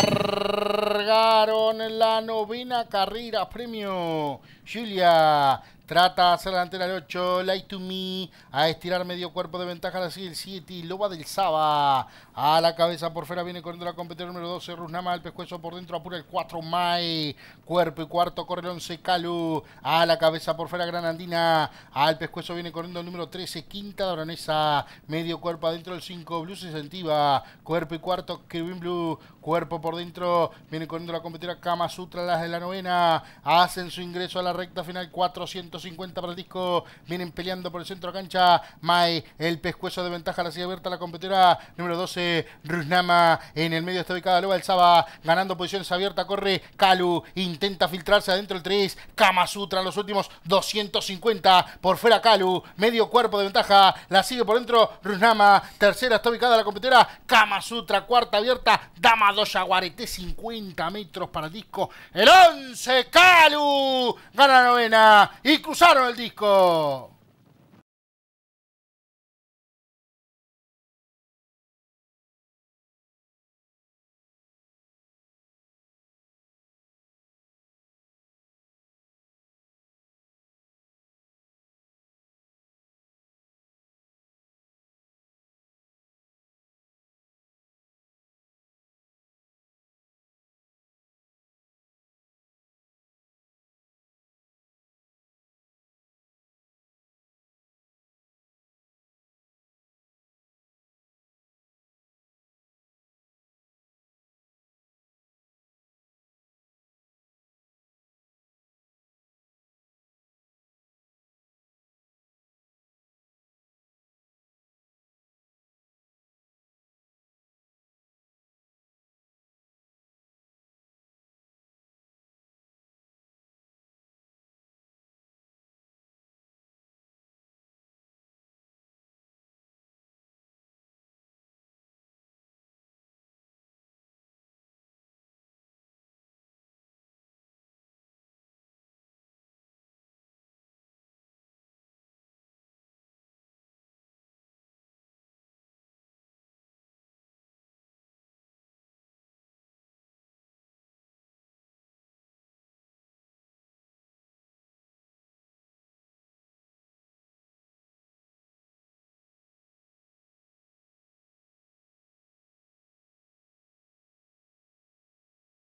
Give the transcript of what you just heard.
Cargaron la novena carrera premio Julia Trata de hacer la delantera al 8. Light to me. A estirar medio cuerpo de ventaja. La sigue el 7. Loba del Saba. A la cabeza por fuera viene corriendo la competidora número 12. Rusnama al pescuezo por dentro. Apura el 4. Mai. Cuerpo y cuarto. Corre el 11. Calu. A la cabeza por fuera. Granandina. Al pescuezo viene corriendo el número 13. Quinta Doronesa. Medio cuerpo adentro el 5. Blue se incentiva. Cuerpo y cuarto. Kevin Blue. Cuerpo por dentro. Viene corriendo la competidora Kama Sutra. Las de la novena. Hacen su ingreso a la recta final. 400. 250 para el disco. Vienen peleando por el centro de cancha. Mai, el pescuezo de ventaja, la sigue abierta la competidora número 12, Rusnama. En el medio está ubicada Loba El Saba, ganando posiciones abiertas. Corre Kalu, intenta filtrarse adentro el 3. Kamasutra, los últimos 250. Por fuera Kalu, medio cuerpo de ventaja. La sigue por dentro Rusnama. Tercera está ubicada la competidora Kamasutra. Cuarta abierta, Dama Aguareté, 50 metros para el disco. El 11, Kalu gana novena y cruzaron el disco.